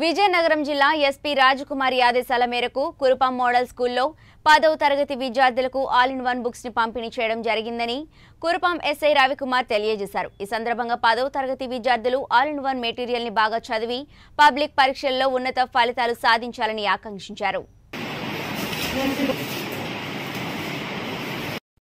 విజయనగరం జిల్లా ఎస్పీ రాజకుమారి ఆదేశాల మేరకు కురుపాం మోడల్ స్కూల్లో పదవ తరగతి విద్యార్థులకు ఆల్ ఇన్ వన్ బుక్స్ ని పంపిణీ చేయడం జరిగిందని కురుపాం ఎస్ఐ రవికుమార్ తెలియజేశారు ఈ సందర్భంగా పదవ తరగతి విద్యార్థులు ఆల్ ఇన్ వన్ మెటీరియల్ ని బాగా చదివి పబ్లిక్ పరీక్షల్లో ఉన్నత ఫలితాలు సాధించాలని ఆకాంక్షించారు